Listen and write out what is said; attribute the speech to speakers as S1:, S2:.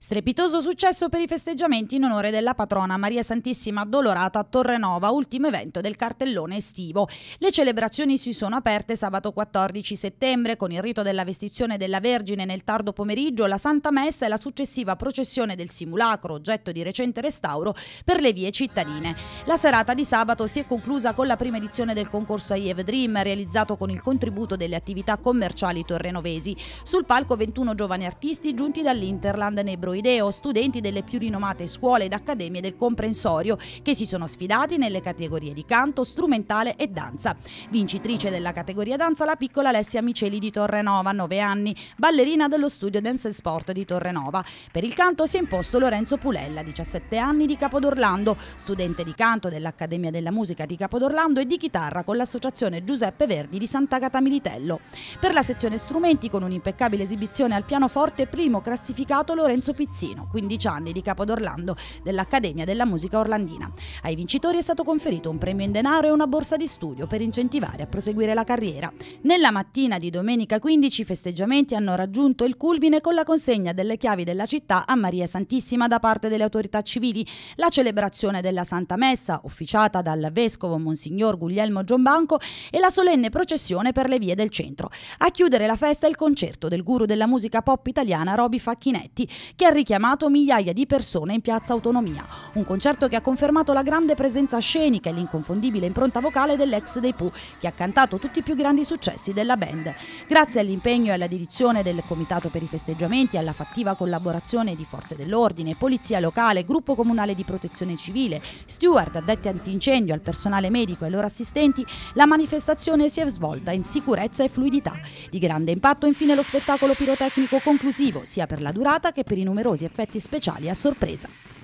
S1: Strepitoso successo per i festeggiamenti in onore della patrona Maria Santissima Addolorata a Torrenova, ultimo evento del cartellone estivo. Le celebrazioni si sono aperte sabato 14 settembre con il rito della vestizione della Vergine nel tardo pomeriggio, la Santa Messa e la successiva processione del simulacro, oggetto di recente restauro, per le vie cittadine. La serata di sabato si è conclusa con la prima edizione del concorso IEV Dream, realizzato con il contributo delle attività commerciali torrenovesi. Sul palco 21 giovani artisti giunti dall'Interland nei Broideo, studenti delle più rinomate scuole ed accademie del comprensorio che si sono sfidati nelle categorie di canto, strumentale e danza. Vincitrice della categoria danza la piccola Alessia Miceli di Torrenova, 9 anni, ballerina dello studio Dance Sport di Torrenova. Per il canto si è imposto Lorenzo Pulella, 17 anni di Capodorlando, studente di canto dell'Accademia della Musica di Capodorlando e di chitarra con l'associazione Giuseppe Verdi di Sant'Agata Militello. Per la sezione strumenti con un'impeccabile esibizione al pianoforte primo classificato Lorenzo Pizzino, 15 anni di capo d'Orlando dell'Accademia della Musica Orlandina. Ai vincitori è stato conferito un premio in denaro e una borsa di studio per incentivare a proseguire la carriera. Nella mattina di domenica 15 i festeggiamenti hanno raggiunto il culmine con la consegna delle chiavi della città a Maria Santissima da parte delle autorità civili. La celebrazione della Santa Messa, officiata dal vescovo Monsignor Guglielmo Giombanco, e la solenne processione per le vie del centro. A chiudere la festa il concerto del guru della musica pop italiana Roby Facchinetti, che ha richiamato migliaia di persone in piazza Autonomia un concerto che ha confermato la grande presenza scenica e l'inconfondibile impronta vocale dell'ex dei Pooh, che ha cantato tutti i più grandi successi della band. Grazie all'impegno e alla dedizione del Comitato per i festeggiamenti alla fattiva collaborazione di forze dell'ordine, polizia locale, gruppo comunale di protezione civile, steward, addetti antincendio, al personale medico e ai loro assistenti, la manifestazione si è svolta in sicurezza e fluidità. Di grande impatto infine lo spettacolo pirotecnico conclusivo, sia per la durata che per i numerosi effetti speciali a sorpresa.